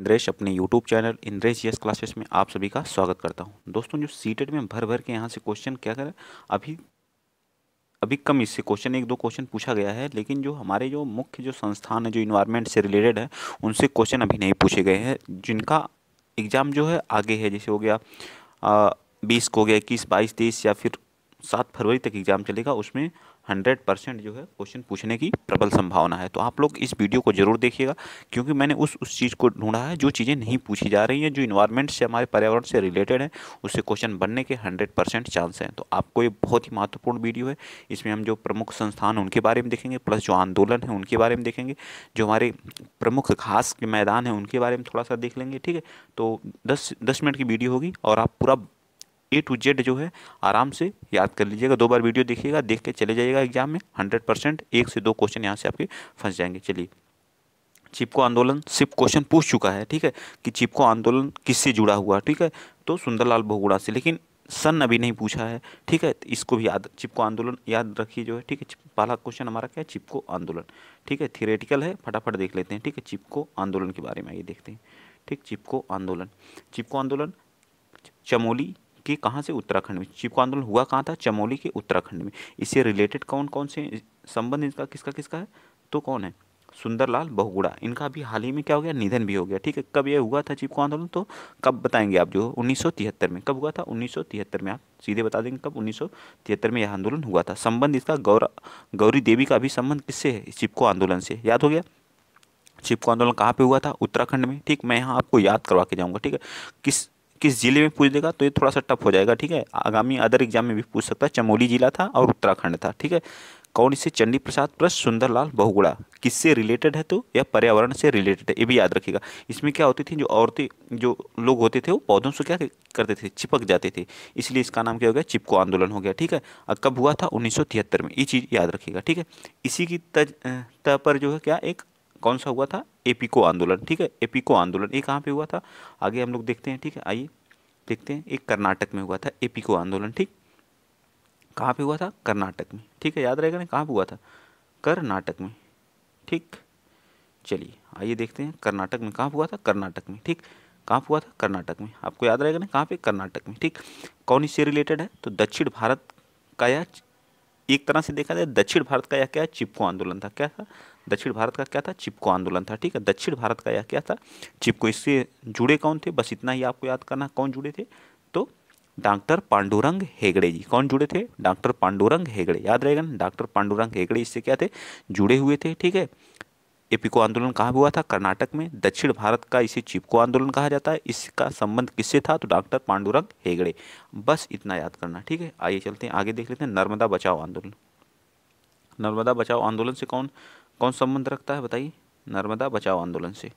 इंद्रेश अपने YouTube channel Indresh yes classes में आप सभी का स्वागत करता हूं दोस्तों जो सीटेड में भर भर के यहाँ से क्वेश्चन क्या करें अभी अभी कम इससे क्वेश्चन एक दो क्वेश्चन पूछा गया है लेकिन जो हमारे जो मुख्य जो संस्थान है जो इन्वायरमेंट से रिलेटेड है उनसे क्वेश्चन अभी नहीं पूछे गए हैं जिनका एग्ज़ाम जो है आगे है जैसे हो गया बीस को हो गया इक्कीस बाईस तेईस या फिर सात फरवरी तक एग्ज़ाम चलेगा उसमें हंड्रेड परसेंट जो है क्वेश्चन पूछने की प्रबल संभावना है तो आप लोग इस वीडियो को जरूर देखिएगा क्योंकि मैंने उस उस चीज़ को ढूंढा है जो चीज़ें नहीं पूछी जा रही हैं जो इन्वायरमेंट से हमारे पर्यावरण से रिलेटेड है उससे क्वेश्चन बनने के हंड्रेड परसेंट चांस हैं तो आपको ये बहुत ही महत्वपूर्ण वीडियो है इसमें हम जो प्रमुख संस्थान उनके बारे में देखेंगे प्लस जो आंदोलन है उनके बारे में देखेंगे जो हमारे प्रमुख घास के मैदान हैं उनके बारे में थोड़ा सा देख लेंगे ठीक है तो दस दस मिनट की वीडियो होगी और आप पूरा ए टू जेड जो है आराम से याद कर लीजिएगा दो बार वीडियो देखिएगा देख के चले जाइएगा एग्जाम में हंड्रेड परसेंट एक से दो क्वेश्चन यहाँ से आपके फंस जाएंगे चलिए चिपको आंदोलन सिर्फ क्वेश्चन पूछ चुका है ठीक है कि चिपको आंदोलन किससे जुड़ा हुआ ठीक है तो सुंदरलाल बहुगुड़ा से लेकिन सन अभी नहीं पूछा है ठीक है इसको भी याद चिपको आंदोलन याद रखिए जो है ठीक है पहला क्वेश्चन हमारा क्या है चिपको आंदोलन ठीक है थियोरेटिकल है फटाफट देख लेते हैं ठीक है चिपको आंदोलन के बारे में ये देखते हैं ठीक चिपको आंदोलन चिपको आंदोलन चमोली कि कहाँ से उत्तराखंड में चिपको आंदोलन हुआ कहाँ था चमोली के उत्तराखंड में इससे रिलेटेड कौन कौन से संबंध इनका किसका किसका है तो कौन है सुंदरलाल बहुगुड़ा इनका अभी हाल ही में क्या हो गया निधन भी हो गया ठीक है कब ये हुआ था चिपको आंदोलन तो कब बताएंगे आप जो उन्नीस में कब हुआ था उन्नीस में आप सीधे बता देंगे कब उन्नीस में यह आंदोलन हुआ था संबंध इसका गौर गौरी देवी का भी संबंध किससे है चिपको आंदोलन से याद हो गया चिपको आंदोलन कहाँ पे हुआ था उत्तराखंड में ठीक मैं यहाँ आपको याद करवा के जाऊँगा ठीक है किस किस जिले में पूछ देगा तो ये थोड़ा सा टफ हो जाएगा ठीक है आगामी अदर एग्जाम में भी पूछ सकता है चमोली जिला था और उत्तराखंड था ठीक है कौन इसे चंडी प्रसाद प्लस सुंदरलाल बहुगुड़ा किससे रिलेटेड है तो या पर्यावरण से रिलेटेड है ये भी याद रखिएगा इसमें क्या होती थी जो औरतें जो लोग होते थे वो पौधों से क्या करते थे चिपक जाते थे इसलिए इसका नाम क्या हो गया चिपको आंदोलन हो गया ठीक है और कब हुआ था उन्नीस में ये चीज़ याद रखिएगा ठीक है इसी की तह पर जो है क्या एक कौन सा हुआ था एपिको आंदोलन ठीक है एपिको आंदोलन ये कहाँ पे हुआ था आगे हम लोग देखते हैं ठीक है आइए देखते हैं एक कर्नाटक में हुआ था एपिको आंदोलन ठीक कहाँ पे हुआ था कर्नाटक में ठीक है याद रहेगा ना कहाँ पे हुआ था कर्नाटक में ठीक चलिए आइए देखते हैं कर्नाटक में कहाँ हुआ था कर्नाटक में ठीक कहाँ हुआ था कर्नाटक में आपको याद रहेगा ना कहाँ पे कर्नाटक में ठीक कौन इससे रिलेटेड है तो दक्षिण भारत का या एक तरह से देखा जाए दक्षिण भारत का यह क्या चिपको आंदोलन था क्या था दक्षिण भारत का क्या था चिपको आंदोलन था ठीक है दक्षिण भारत का यह क्या था चिपको इससे जुड़े कौन थे बस इतना ही आपको याद करना कौन जुड़े थे तो डॉक्टर पांडुरंग हेगड़े जी कौन जुड़े थे डॉक्टर पांडुरंग हेगड़े याद रहेगा ना डॉक्टर पांडुरंग हेगड़े इससे क्या थे जुड़े हुए थे ठीक है एपिको आंदोलन कहाँ हुआ था कर्नाटक में दक्षिण भारत का इसे चिपको आंदोलन कहा जाता है इसका संबंध किससे था तो डॉक्टर पांडुरंग हेगड़े बस इतना याद करना ठीक है आइए चलते हैं आगे देख लेते हैं नर्मदा बचाओ आंदोलन नर्मदा बचाओ आंदोलन से कौन कौन संबंध रखता है बताइए नर्मदा बचाओ आंदोलन से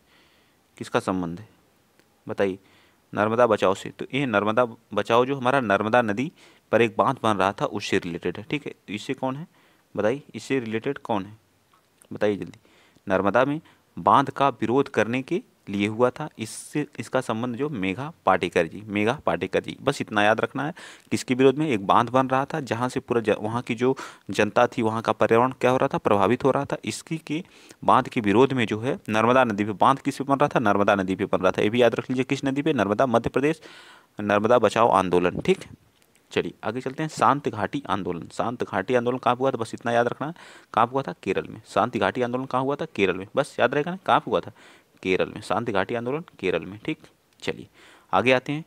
किसका संबंध है बताइए नर्मदा बचाओ से तो ये नर्मदा बचाओ जो हमारा नर्मदा नदी पर एक बांध बन रहा था उससे रिलेटेड है ठीक है तो इससे कौन है बताइए इससे रिलेटेड कौन है बताइए जल्दी नर्मदा में बांध का विरोध करने के लिए हुआ था इससे इसका संबंध जो मेघा पाटेकर जी मेघा पाटेकर जी बस इतना याद रखना है किसके विरोध में एक बांध बन रहा था जहाँ से पूरा वहाँ की जो जनता थी वहाँ का पर्यावरण क्या हो रहा था प्रभावित हो रहा था इसकी के बांध के विरोध में जो है नर्मदा नदी पर बांध किस पे बन रहा था नर्मदा नदी पे बन रहा था ये भी याद रख लीजिए किस नदी पर नर्मदा मध्य प्रदेश नर्मदा बचाओ आंदोलन ठीक चलिए आगे चलते हैं शांत घाटी आंदोलन शांत घाटी आंदोलन कहाँ हुआ था बस इतना याद रखना है कहाँ हुआ था केरल में शांति घाटी आंदोलन कहाँ हुआ था केरल में बस याद रहेगा ना कहाँ हुआ था केरल में शांति घाटी आंदोलन केरल में ठीक चलिए आगे आते हैं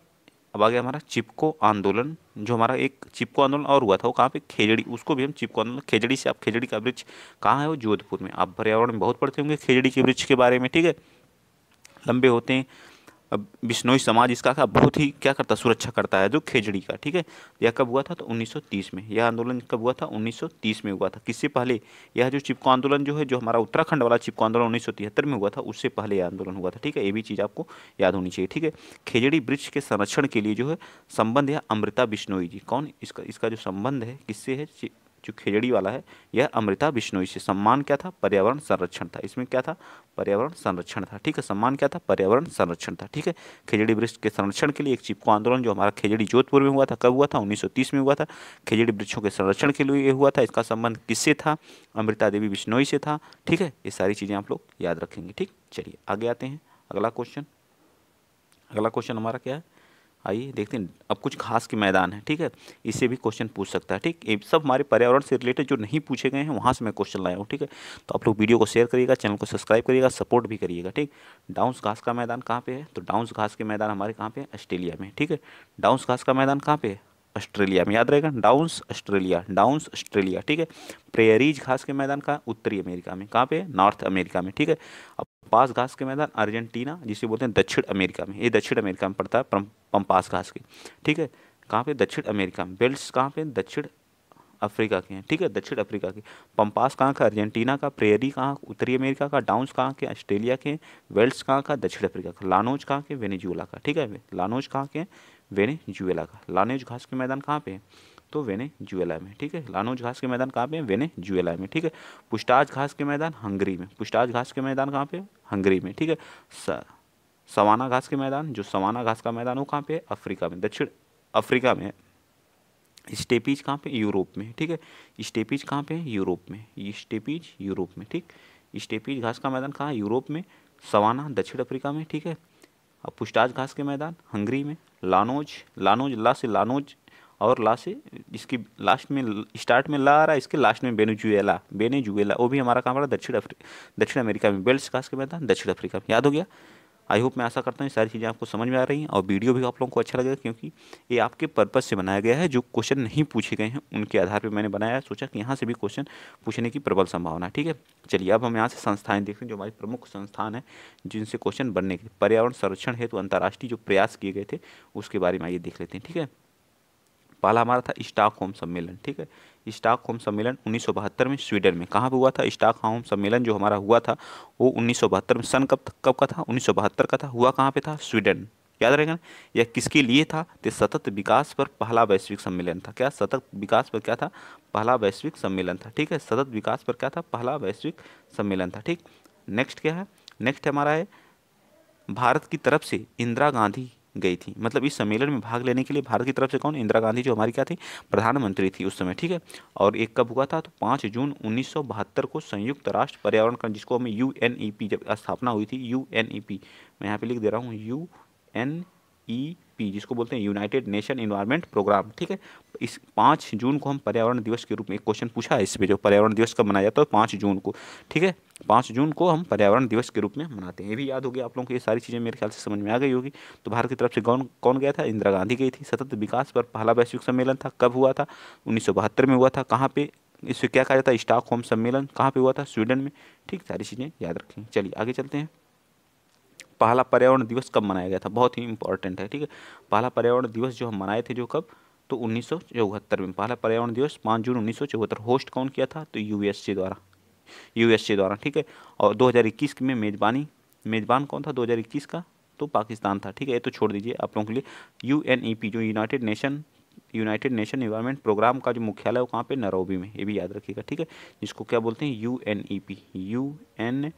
अब आगे हमारा चिपको आंदोलन जो हमारा एक चिपको आंदोलन और हुआ था वो कहाँ पे खेजड़ी उसको भी हम चिपको आंदोलन खेजड़ी से आप खेजड़ी का वृक्ष कहाँ है वो जोधपुर में आप पर्यावरण में बहुत पढ़ते होंगे खेजड़ी के वृक्ष के बारे में ठीक है लंबे होते हैं अब बिश्नोई समाज इसका का बहुत ही क्या करता सुरक्षा करता है जो खेजड़ी का ठीक है यह कब हुआ था तो 1930 में यह आंदोलन कब हुआ था 1930 में हुआ था किससे पहले यह जो चिपको आंदोलन जो है जो हमारा उत्तराखंड वाला चिपको आंदोलन उन्नीस में हुआ था उससे पहले यह आंदोलन हुआ था ठीक है ये भी चीज़ आपको याद होनी चाहिए ठीक है खेजड़ी वृक्ष के संरक्षण के लिए जो है संबंध है अमृता बिश्नोई जी कौन इसका इसका जो संबंध है किससे है जो खेजड़ी वाला है यह अमृता बिश्नोई से सम्मान क्या था पर्यावरण संरक्षण था इसमें क्या था पर्यावरण संरक्षण था ठीक है सम्मान क्या था पर्यावरण संरक्षण था ठीक है खेजड़ी वृक्ष के संरक्षण के लिए एक चिपको आंदोलन जो हमारा खेजड़ी जोधपुर में हुआ था कब हुआ था उन्नीस में हुआ था खेजड़ी वृक्षों के संरक्षण के लिए हुआ था इसका संबंध किससे था अमृता देवी बिश्नोई से था ठीक है ये सारी चीज़ें आप लोग याद रखेंगे ठीक चलिए आगे आते हैं अगला क्वेश्चन अगला क्वेश्चन हमारा क्या है आइए देखते हैं अब कुछ घास के मैदान है ठीक है इससे भी क्वेश्चन पूछ सकता है ठीक ये सब हमारे पर्यावरण से रिलेटेड जो नहीं पूछे गए हैं वहाँ से मैं क्वेश्चन लाया हूँ ठीक है तो आप लोग वीडियो को शेयर करिएगा चैनल को सब्सक्राइब करिएगा सपोर्ट भी करिएगा ठीक डाउंस घास का मैदान कहाँ पे है तो डाउंस घास के मैदान हमारे कहाँ पे है ऑस्ट्रेलिया में ठीक है डाउंस घास का मैदान कहाँ पे है ऑस्ट्रेलिया में याद रहेगा डाउंस ऑस्ट्रेलिया डाउंस ऑस्ट्रेलिया ठीक है प्रेयरीज घास के मैदान कहाँ उत्तरी अमेरिका में कहाँ पे नॉर्थ अमेरिका में ठीक है पम्पास घास के मैदान अर्जेंटीना जिसे बोलते हैं दक्षिण अमेरिका में ये दक्षिण अमेरिका में पड़ता है पम्पास घास के ठीक है कहाँ पे दक्षिण अमेरिका में बेल्ट कहाँ पे दक्षिण अफ्रीका के हैं ठीक है दक्षिण अफ्रीका के पम्पास कहाँ का अर्जेंटीना का प्रेरी कहाँ उत्तरी अमेरिका का डाउन्स कहाँ के ऑस्ट्रेलिया के वेल्ट्स कहाँ का दक्षिण अफ्रीका का लानोज कहाँ के वेनेजुएला का ठीक है लानोज कहाँ के वेनेजुएला का लानोज घास के मैदान कहाँ पे है तो ज्वेला में ठीक है लानोज घास के मैदान कहाँ पे हैं वेने ज्वेला में ठीक है पुष्टाज घास के मैदान हंगरी में पुष्टाज घास के मैदान कहाँ पे हंगरी में ठीक है सवाना घास के मैदान जो सवाना घास का मैदान वो कहाँ पे है अफ्रीका में दक्षिण अफ्रीका में स्टेपीज कहाँ पे यूरोप में ठीक है स्टेपीज कहाँ पे है यूरोप में स्टेपीज यूरोप में ठीक स्टेपीज घास का मैदान कहाँ यूरोप में सवाना दक्षिण अफ्रीका में ठीक है अब पुष्टाज घास के मैदान हंगरी में लानोज लानोज ला से लानोज और लास्ट इसकी लास्ट में स्टार्ट में ला आ रहा है इसके लास्ट में बेनेजुएला बेनेजुएला वो भी हमारा काम रहा दक्षिण अफ्रीका दक्षिण अमेरिका में बेल्ट कास्ट के मैदान दक्षिण अफ्रीका में याद हो गया आई होप मैं आशा करता हूँ सारी चीज़ें आपको समझ में आ रही हैं और वीडियो भी आप लोगों को अच्छा लगेगा क्योंकि ये आपके पर्पज़ से बनाया गया है जो क्वेश्चन नहीं पूछे गए हैं उनके आधार पर मैंने बनाया सोचा कि यहाँ से भी क्वेश्चन पूछने की प्रबल संभावना ठीक है चलिए अब हम यहाँ से संस्थाएँ देखते हैं जो हमारी प्रमुख संस्थान हैं जिनसे क्वेश्चन बनने के पर्यावरण संरक्षण हेतु अंतर्राष्ट्रीय जो प्रयास किए गए थे उसके बारे में आइए देख लेते हैं ठीक है पहला हमारा था होम सम्मेलन ठीक है होम सम्मेलन उन्नीस में स्वीडन में कहाँ पर हुआ था होम सम्मेलन जो हमारा हुआ था वो उन्नीस में सन कब कब का था उन्नीस का था हुआ कहाँ पे था स्वीडन याद रहेगा यह किसके लिए था तो सतत विकास पर पहला वैश्विक सम्मेलन था क्या सतत विकास पर क्या था पहला वैश्विक सम्मेलन था ठीक है सतत विकास पर क्या था पहला वैश्विक सम्मेलन था ठीक नेक्स्ट क्या है नेक्स्ट हमारा है भारत की तरफ से इंदिरा गांधी गई थी मतलब इस सम्मेलन में भाग लेने के लिए भारत की तरफ से कौन इंदिरा गांधी जो हमारी क्या थी प्रधानमंत्री थी उस समय ठीक है और एक कब हुआ था तो पाँच जून उन्नीस को संयुक्त राष्ट्र पर्यावरण जिसको हमें यू e जब स्थापना हुई थी यू e मैं यहाँ पर लिख दे रहा हूँ यू एन ई पी जिसको बोलते हैं यूनाइटेड नेशन इन्वायरमेंट प्रोग्राम ठीक है इस पाँच जून को हम पर्यावरण दिवस के रूप में एक क्वेश्चन पूछा है इस पर जो पर्यावरण दिवस कब मनाया जाता है पाँच जून को ठीक है पाँच जून को हम पर्यावरण दिवस के रूप में मनाते हैं ये भी याद हो गया आप लोगों को ये सारी चीज़ें मेरे ख्याल से समझ में आ गई होगी तो भारत की तरफ से कौन कौन गया था इंदिरा गांधी गई थी सतत विकास पर पहला वैश्विक सम्मेलन था कब हुआ था उन्नीस में हुआ था कहाँ पे इससे क्या कहा जाता है स्टॉक होम सम्मेलन कहाँ पे हुआ था स्वीडन में ठीक सारी चीज़ें याद रखें चलिए आगे चलते हैं पहला पर्यावरण दिवस कब मनाया गया था बहुत ही इंपॉर्टेंट है ठीक है पहला पर्यावरण दिवस जो हम मनाए थे जो कब तो उन्नीस में पहला पर्यावरण दिवस पाँच जून उन्नीस होस्ट कौन किया था तो यूएसए द्वारा यूएसए द्वारा ठीक है और 2021 में मेज़बानी मेज़बान कौन था 2021 का तो पाकिस्तान था ठीक है ये तो छोड़ दीजिए आप लोगों के लिए यू e जो United Nation United Nation environment programme का जो मुख्यालय है वो कहाँ पे नरोबी में ये भी याद रखिएगा ठीक है जिसको क्या बोलते हैं U N E P U N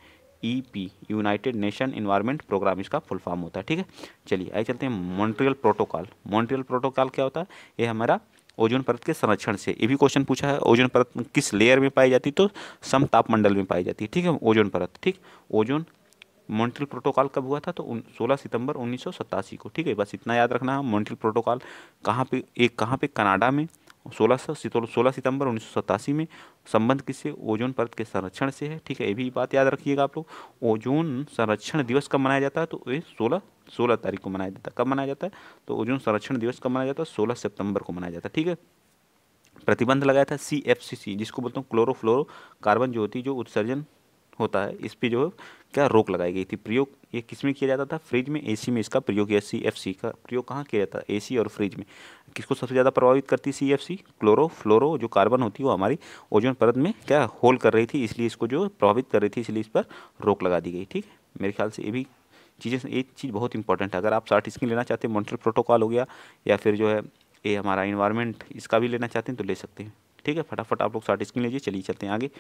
E P United Nation environment Programme इसका फुल फॉर्म होता है ठीक है चलिए आइए चलते हैं मॉन्ट्रियल प्रोटोकॉल मॉन्ट्रियल प्रोटोकॉल क्या होता है ये हमारा ओजोन परत के संरक्षण से ये भी क्वेश्चन पूछा है ओजोन परत किस लेयर में पाई जाती तो सम तापमंडल में पाई जाती है ठीक है ओजोन परत ठीक ओजोन मॉन्ट्रियल प्रोटोकॉल कब हुआ था तो 16 सितंबर उन्नीस को ठीक है बस इतना याद रखना है मॉन्ट्रियल प्रोटोकॉल कहाँ पे एक कहाँ पे कनाडा में सोलह सौ तो सोलह सितंबर उन्नीस में संबंध किससे ओजोन परत के संरक्षण से है ठीक है ये भी बात याद रखिएगा आप लोग ओजोन संरक्षण दिवस कब मनाया जाता है तो ये सोलह सोलह तारीख को मनाया जाता है कब मनाया जाता है तो ओजोन संरक्षण दिवस कब मनाया जाता है सोलह सितंबर को मनाया जाता है ठीक है प्रतिबंध लगाया था सी एफ सी सी जिसको बोलते हैं क्लोरोफ्लोरो कार्बन जो होती है जो उत्सर्जन होता है इस पर जो है क्या रोक लगाई गई थी प्रयोग ये किस में किया जाता था फ्रिज में एसी में इसका प्रयोग या सी एफ सी का प्रयोग कहाँ किया जाता है एसी और फ्रिज में किसको सबसे ज़्यादा प्रभावित करती सी एफ सी क्लोरो फ्लोरो जो कार्बन होती है वो हमारी ओजोन परत में क्या होल कर रही थी इसलिए इसको जो प्रभावित कर रही थी इसलिए इस पर रोक लगा दी गई ठीक है मेरे ख्याल से ये भी चीज़ें एक चीज़ बहुत इंपॉर्टेंट है अगर आप शार्ट स्क्रीन लेना चाहते हैं मॉन्ट्रल प्रोटोकॉल हो गया या फिर जो है ये हमारा इन्वायरमेंट इसका भी लेना चाहते हैं तो ले सकते हैं ठीक है फटाफट आप लोग शार्ट स्क्रीन लीजिए चलिए चलते हैं आगे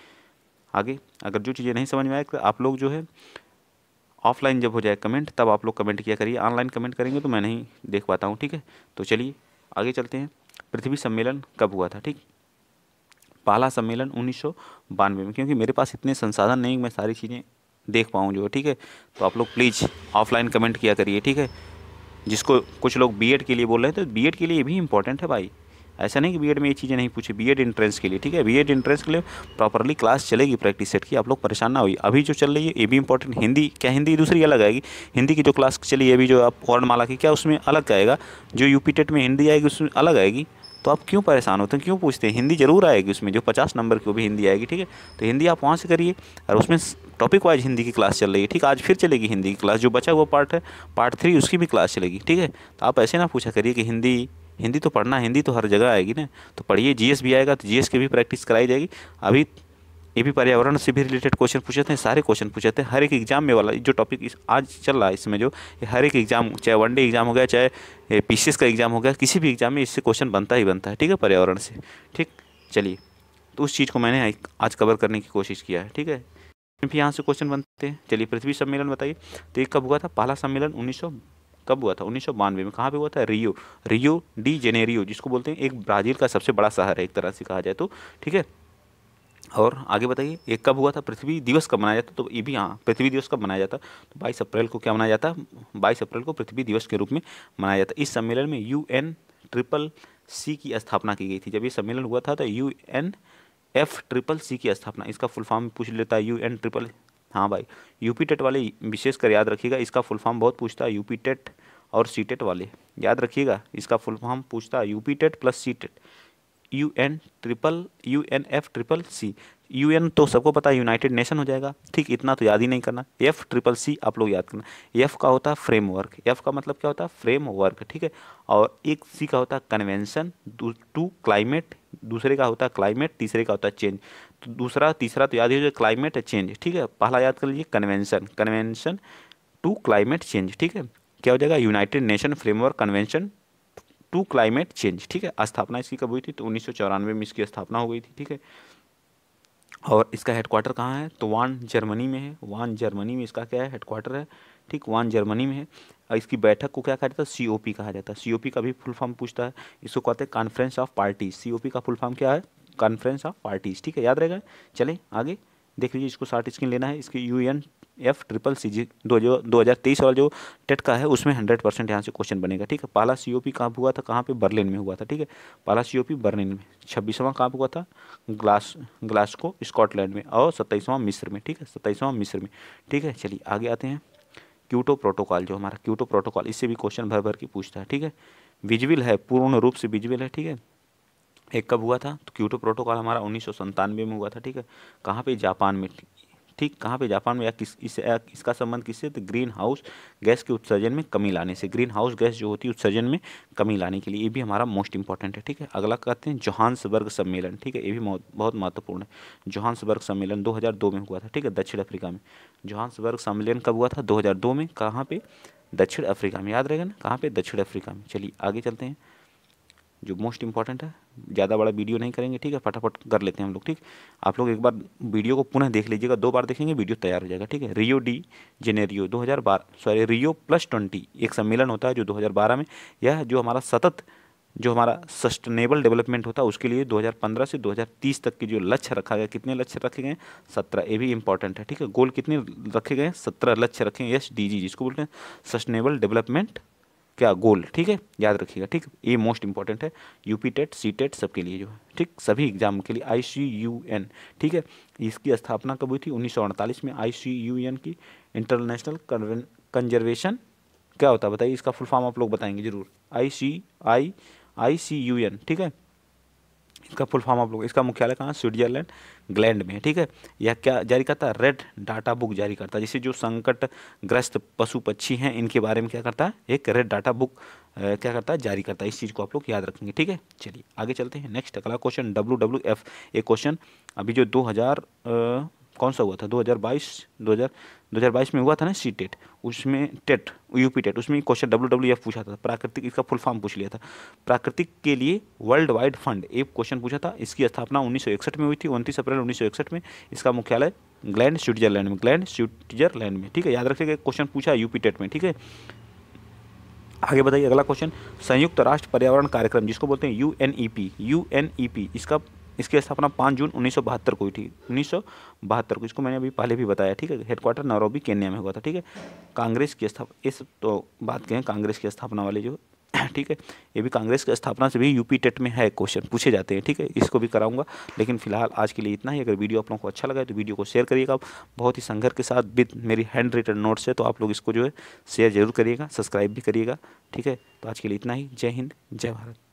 आगे अगर जो चीज़ें नहीं समझ में आए तो आप लोग जो है ऑफलाइन जब हो जाए कमेंट तब आप लोग कमेंट किया करिए ऑनलाइन कमेंट करेंगे तो मैं नहीं देख पाता हूँ ठीक है तो चलिए आगे चलते हैं पृथ्वी सम्मेलन कब हुआ था ठीक पहला सम्मेलन उन्नीस में क्योंकि मेरे पास इतने संसाधन नहीं मैं सारी चीज़ें देख पाऊँ जो ठीक है तो आप लोग प्लीज़ ऑफलाइन कमेंट किया करिए ठीक है जिसको कुछ लोग बीएड के लिए बोल रहे हैं तो बीएड के लिए भी इम्पोर्टेंट है भाई ऐसा नहीं कि बीएड में ये चीज़ें नहीं पूछी बीएड एंट्रेंस के लिए ठीक है बीएड एंट्रेंस के लिए प्रॉपरली क्लास चलेगी प्रैक्टिस सेट की आप लोग परेशान ना हुई अभी जो चल रही है ये भी इंपॉर्टेंट हिंदी क्या हिंदी दूसरी अलग आएगी हिंदी की जो क्लास चली है अभी जो आप वर्णमाला की क्या उसमें अलग आएगा जो यू टेट में हिंदी आएगी उसमें अलग आएगी तो आप क्यों परेशान होते हैं क्यों पूछते हैं हिंदी जरूर आएगी उसमें जो पचास नंबर की वो भी हिंदी आएगी ठीक है तो हिंदी आप वहाँ से करिए और उसमें टॉपिक वाइज हिंदी की क्लास चल रही है ठीक आज फिर चलेगी हिंदी की क्लास जो बचा हुआ पार्ट है पार्ट थ्री उसकी भी क्लास चलेगी ठीक है तो आप ऐसे ना पूछा करिए कि हिंदी हिंदी तो पढ़ना हिंदी तो हर जगह आएगी ना तो पढ़िए जीएस भी आएगा तो जीएस की भी प्रैक्टिस कराई जाएगी अभी ये भी पर्यावरण से भी रिलेटेड क्वेश्चन पूछे थे सारे क्वेश्चन पूछे थे हर एक एग्जाम में वाला जो टॉपिक आज चल रहा है इसमें जो हर एक एग्जाम चाहे वन डे एग्जाम हो गया चाहे पी का एग्जाम हो गया किसी भी एग्जाम में इससे क्वेश्चन बनता ही बनता है ठीक है पर्यावरण से ठीक चलिए तो उस चीज़ को मैंने आज कवर करने की कोशिश किया है ठीक है फिर यहाँ से क्वेश्चन बनते हैं चलिए पृथ्वी सम्मेलन बताइए तो एक कब हुआ था पहला सम्मेलन उन्नीस कब हुआ था उन्नीस में कहाँ पे हुआ था रियो रियो डी जेनेरियो जिसको बोलते हैं एक ब्राज़ील का सबसे बड़ा शहर है एक तरह से कहा जाए तो ठीक है और आगे बताइए ये कब हुआ था पृथ्वी दिवस कब मनाया जाता तो ये भी हाँ पृथ्वी दिवस कब मनाया जाता तो 22 अप्रैल को क्या मनाया जाता 22 अप्रैल को पृथ्वी दिवस के रूप में मनाया जाता इस सम्मेलन में यू ट्रिपल सी की स्थापना की गई थी जब ये सम्मेलन हुआ था तो यू एफ ट्रिपल सी की स्थापना इसका फुल फॉर्म पूछ लेता है यू एन ट्रिपल हाँ भाई यूपी टेट वाले विशेषकर याद रखिएगा इसका फुल फॉर्म बहुत पूछता है यूपी टेट और सी टेट वाले याद रखिएगा इसका फुल फॉर्म पूछता है UP TET plus C TET U N triple U N F triple C U N तो सबको पता है यूनाइटेड नेशन हो जाएगा ठीक इतना तो याद ही नहीं करना एफ ट्रिपल सी आप लोग याद करना एफ का होता है फ्रेमवर्क एफ का मतलब क्या होता है फ्रेमवर्क ठीक है और एक सी का होता है कन्वेंशन टू क्लाइमेट दूसरे का होता है क्लाइमेट तीसरे का होता है चेंज तो दूसरा तीसरा तो याद रखिए क्लाइमेट चेंज ठीक है पहला याद कर लीजिए convention convention to climate change ठीक है क्या हो जाएगा United Nation Framework Convention to climate change ठीक है स्थापना इसकी कब हुई थी तो उन्नीस में इसकी स्थापना हो गई थी ठीक है और इसका हेडक्वार्टर कहाँ है तो वान जर्मनी में है वान जर्मनी में इसका क्या है हेडक्वार्टर है ठीक वान जर्मनी में है इसकी बैठक को क्या कहा जाता है सी ओ पी कहा जाता है सी ओ पी का भी फुल फॉर्म पूछता है इसको कहते हैं conference of parties C O P का फुल फॉर्म क्या है कॉन्फ्रेंस ऑफ पार्टीज ठीक है याद रहेगा चले आगे देख लीजिए इसको शार्ट स्क्रीन लेना है इसकी U N F triple C जी दो जो दो हज़ार तेईस वाला जो टेट का है उसमें हंड्रेड परसेंट यहाँ से क्वेश्चन बनेगा ठीक है पाला सी ओ पी कहाँ हुआ था कहाँ पे बर्लिन में हुआ था ठीक है पाला सी ओ पी बर्लिन में छब्बीसवां कहाँ हुआ था ग्लास ग्लास्को स्कॉटलैंड में और सत्ताईसवां मिस्र में ठीक है सत्ताईसवां मिस्र में ठीक है चलिए आगे आते हैं क्यूटो प्रोटोकॉल जो हमारा क्यूटो प्रोटोकॉल इससे भी क्वेश्चन भर भर के पूछता है ठीक है विजविल है पूर्ण रूप से विजविल है ठीक है एक कब हुआ था तो क्यूटो प्रोटोकॉल हमारा उन्नीस में हुआ था ठीक है कहाँ पे जापान में ठीक कहाँ पे जापान में या किस इस इसका संबंध किससे तो ग्रीन हाउस गैस के उत्सर्जन में कमी लाने से ग्रीन हाउस गैस जो होती है उत्सर्जन में कमी लाने के लिए ये भी हमारा मोस्ट इंपॉर्टेंट है ठीक है अगला कहते हैं वर्ग सम्मेलन ठीक है ये भी बहुत महत्वपूर्ण है वर्ग सम्मेलन दो में हुआ था ठीक है दक्षिण अफ्रीका में वर्ग सम्मेलन कब हुआ था दो में कहाँ पर दक्षिण अफ्रीका में याद रहेगा ना कहाँ पे दक्षिण अफ्रीका में चलिए आगे चलते हैं जो मोस्ट इंपॉर्टेंट है ज़्यादा बड़ा वीडियो नहीं करेंगे ठीक है फटाफट कर लेते हैं हम लोग ठीक आप लोग एक बार वीडियो को पुनः देख लीजिएगा दो बार देखेंगे वीडियो तैयार हो जाएगा ठीक है Rio de Janeiro 2012 sorry Rio plus twenty एक सम्मेलन होता है जो 2012 में यह जो हमारा सतत जो हमारा सस्टेनेबल डेवलपमेंट होता है उसके लिए 2015 से 2030 तक की जो लक्ष्य रखा गया कितने लक्ष्य रखे गए सत्रह ये भी इंपॉर्टेंट है ठीक है गोल कितने रखे गए सत्रह लक्ष्य रखे गए एस डी जी जिसको बोलते हैं सस्टेनेबल डेवलपमेंट क्या गोल ठीक है याद रखिएगा ठीक ये मोस्ट इंपॉर्टेंट है यूपी टेट सी टेट सबके लिए जो है ठीक सभी एग्जाम के लिए आई सी यू एन ठीक है इसकी स्थापना कब हुई थी उन्नीस में आई सी यू एन की इंटरनेशनल कंजर्वेशन क्या होता है बताइए इसका फुल फॉर्म आप लोग बताएंगे जरूर आई सी आई आई सी यू एन ठीक है इनका फुल फॉर्म आप लोग इसका मुख्यालय कहाँ स्विट्जरलैंड ग्लैंड में ठीक है यह क्या जारी करता है रेड डाटा बुक जारी करता है जिससे जो संकट ग्रस्त पशु पक्षी हैं इनके बारे में क्या करता है एक रेड डाटा बुक क्या करता है जारी करता है इस चीज़ को आप लोग याद रखेंगे ठीक है चलिए आगे चलते हैं नेक्स्ट अगला क्वेश्चन डब्ल्यू डब्ल्यू एफ ये क्वेश्चन अभी जो दो हज़ार कौन सा हुआ था 2022 2022 में हुआ था ना सी टेट e उसमें टेट यूपी टेट उसमें क्वेश्चन डब्ल्यू डब्ल्यू एफ पूछा था प्राकृतिक इसका फुल फॉर्म पूछ लिया था प्राकृतिक के लिए वर्ल्ड वाइड फंड एक क्वेश्चन पूछा था इसकी स्थापना उन्नीस में हुई थी उनतीस अप्रैल उन्नीस में इसका मुख्यालय ग्लैंड स्विट्जरलैंड में ग्लैंड स्विट्जरलैंड में ठीक है याद रखिएगा क्वेश्चन पूछा यूपी टेट e में ठीक है आगे बताइए अगला क्वेश्चन संयुक्त राष्ट्र पर्यावरण कार्यक्रम जिसको बोलते हैं U N E P U N E P इसका इसकी स्थापना पाँच जून उन्नीस को हुई थी उन्नीस को इसको मैंने अभी पहले भी बताया ठीक है हेडक्वार्टर नरोबी केन्या में हुआ था ठीक है कांग्रेस की स्थापना इस तो बात कहें कांग्रेस की स्थापना वाले जो ठीक है ये भी कांग्रेस की स्थापना से भी यूपी टेट में है क्वेश्चन पूछे जाते हैं ठीक है इसको भी कराऊंगा लेकिन फिलहाल आज के लिए इतना ही अगर वीडियो आप लोगों को अच्छा लगा है तो वीडियो को शेयर करिएगा आप बहुत ही संघर्ष के साथ विद मेरी हैंड रिटन नोट्स है तो आप लोग इसको जो है शेयर जरूर करिएगा सब्सक्राइब भी करिएगा ठीक है तो आज के लिए इतना ही जय हिंद जय भारत